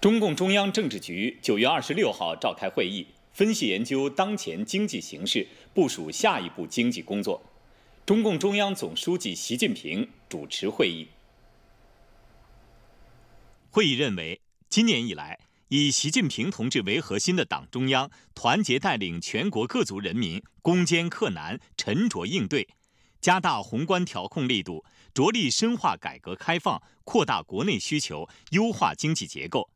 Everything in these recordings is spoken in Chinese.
中共中央政治局九月二十六号召开会议，分析研究当前经济形势，部署下一步经济工作。中共中央总书记习近平主持会议。会议认为，今年以来，以习近平同志为核心的党中央团结带领全国各族人民攻坚克难，沉着应对，加大宏观调控力度，着力深化改革开放，扩大国内需求，优化经济结构。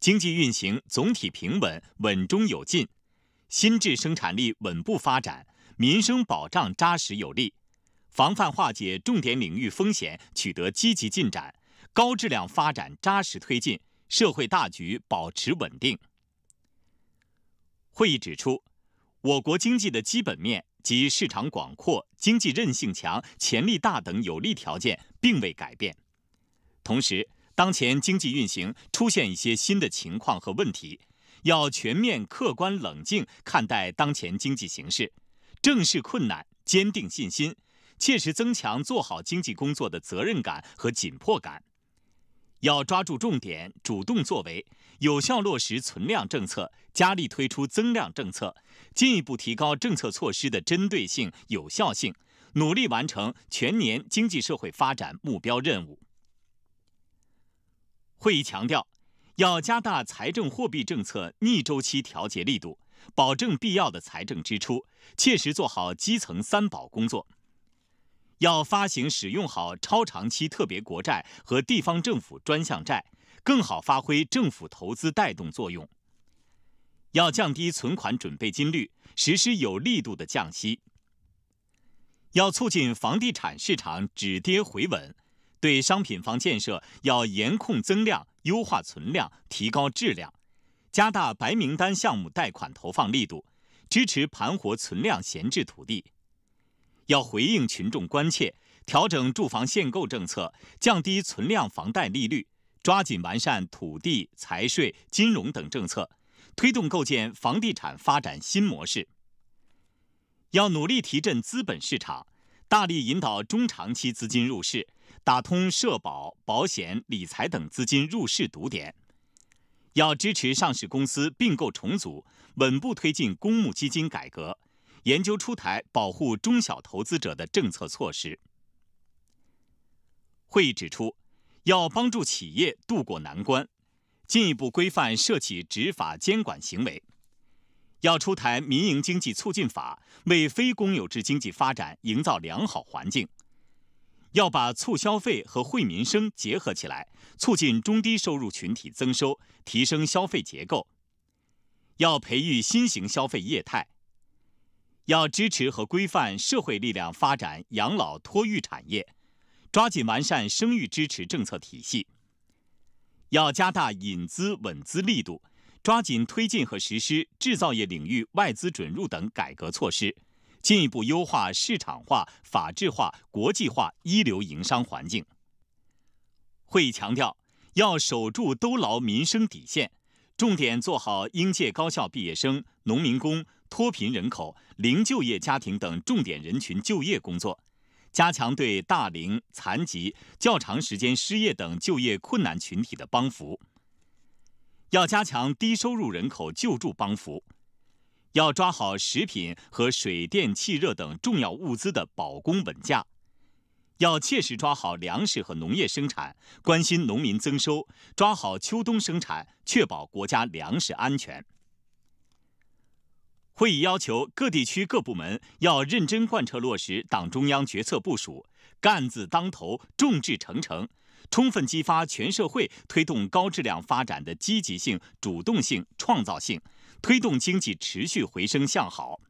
经济运行总体平稳、稳中有进，新质生产力稳步发展，民生保障扎实有力，防范化解重点领域风险取得积极进展，高质量发展扎实推进，社会大局保持稳定。会议指出，我国经济的基本面及市场广阔、经济韧性强、潜力大等有利条件并未改变，同时。当前经济运行出现一些新的情况和问题，要全面、客观、冷静看待当前经济形势，正视困难，坚定信心，切实增强做好经济工作的责任感和紧迫感。要抓住重点，主动作为，有效落实存量政策，加力推出增量政策，进一步提高政策措施的针对性、有效性，努力完成全年经济社会发展目标任务。会议强调，要加大财政货币政策逆周期调节力度，保证必要的财政支出，切实做好基层“三保”工作。要发行使用好超长期特别国债和地方政府专项债，更好发挥政府投资带动作用。要降低存款准备金率，实施有力度的降息。要促进房地产市场止跌回稳。对商品房建设要严控增量、优化存量、提高质量，加大白名单项目贷款投放力度，支持盘活存量闲置土地。要回应群众关切，调整住房限购政策，降低存量房贷利率，抓紧完善土地、财税、金融等政策，推动构建房地产发展新模式。要努力提振资本市场。大力引导中长期资金入市，打通社保、保险、理财等资金入市堵点。要支持上市公司并购重组，稳步推进公募基金改革，研究出台保护中小投资者的政策措施。会议指出，要帮助企业渡过难关，进一步规范涉企执法监管行为。要出台民营经济促进法，为非公有制经济发展营造良好环境；要把促消费和惠民生结合起来，促进中低收入群体增收，提升消费结构；要培育新型消费业态；要支持和规范社会力量发展养老托育产业，抓紧完善生育支持政策体系；要加大引资稳资力度。抓紧推进和实施制造业领域外资准入等改革措施，进一步优化市场化、法治化、国际化一流营商环境。会议强调，要守住兜牢民生底线，重点做好应届高校毕业生、农民工、脱贫人口、零就业家庭等重点人群就业工作，加强对大龄、残疾、较长时间失业等就业困难群体的帮扶。要加强低收入人口救助帮扶，要抓好食品和水电气热等重要物资的保供稳价，要切实抓好粮食和农业生产，关心农民增收，抓好秋冬生产，确保国家粮食安全。会议要求各地区各部门要认真贯彻落实党中央决策部署，干字当头，众志成城。充分激发全社会推动高质量发展的积极性、主动性、创造性，推动经济持续回升向好。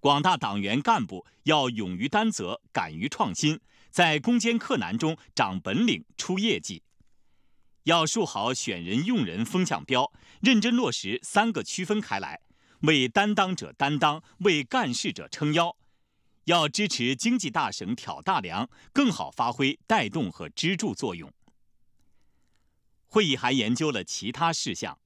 广大党员干部要勇于担责、敢于创新，在攻坚克难中长本领、出业绩。要树好选人用人风向标，认真落实“三个区分开来”，为担当者担当，为干事者撑腰。要支持经济大省挑大梁，更好发挥带动和支柱作用。会议还研究了其他事项。